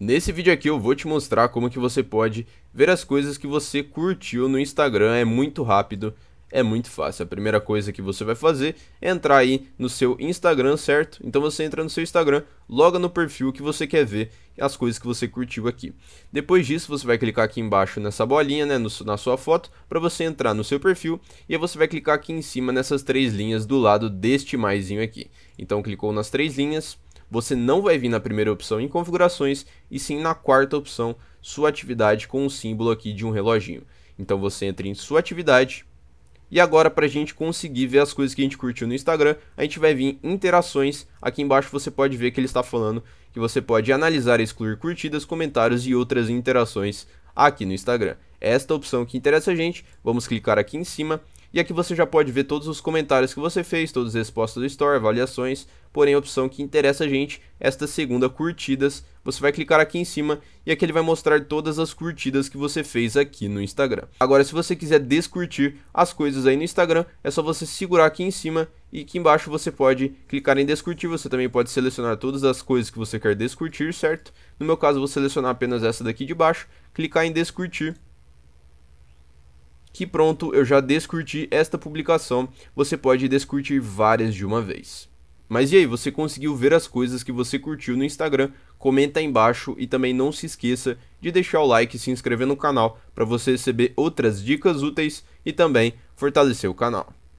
Nesse vídeo aqui eu vou te mostrar como que você pode ver as coisas que você curtiu no Instagram, é muito rápido, é muito fácil. A primeira coisa que você vai fazer é entrar aí no seu Instagram, certo? Então você entra no seu Instagram, logo no perfil que você quer ver as coisas que você curtiu aqui. Depois disso, você vai clicar aqui embaixo nessa bolinha, né, no, na sua foto, para você entrar no seu perfil, e aí você vai clicar aqui em cima nessas três linhas do lado deste maiszinho aqui. Então clicou nas três linhas, você não vai vir na primeira opção em configurações e sim na quarta opção, sua atividade com o símbolo aqui de um reloginho. Então você entra em sua atividade e agora para a gente conseguir ver as coisas que a gente curtiu no Instagram, a gente vai vir em interações, aqui embaixo você pode ver que ele está falando que você pode analisar e excluir curtidas, comentários e outras interações aqui no Instagram. É esta opção que interessa a gente, vamos clicar aqui em cima e aqui você já pode ver todos os comentários que você fez, todas as respostas do Store, avaliações, porém a opção que interessa a gente, esta segunda curtidas, você vai clicar aqui em cima e aqui ele vai mostrar todas as curtidas que você fez aqui no Instagram. Agora se você quiser descurtir as coisas aí no Instagram, é só você segurar aqui em cima e aqui embaixo você pode clicar em descurtir, você também pode selecionar todas as coisas que você quer descurtir, certo? No meu caso vou selecionar apenas essa daqui de baixo, clicar em descurtir que pronto, eu já descurti esta publicação, você pode descurtir várias de uma vez. Mas e aí, você conseguiu ver as coisas que você curtiu no Instagram? Comenta aí embaixo e também não se esqueça de deixar o like e se inscrever no canal para você receber outras dicas úteis e também fortalecer o canal.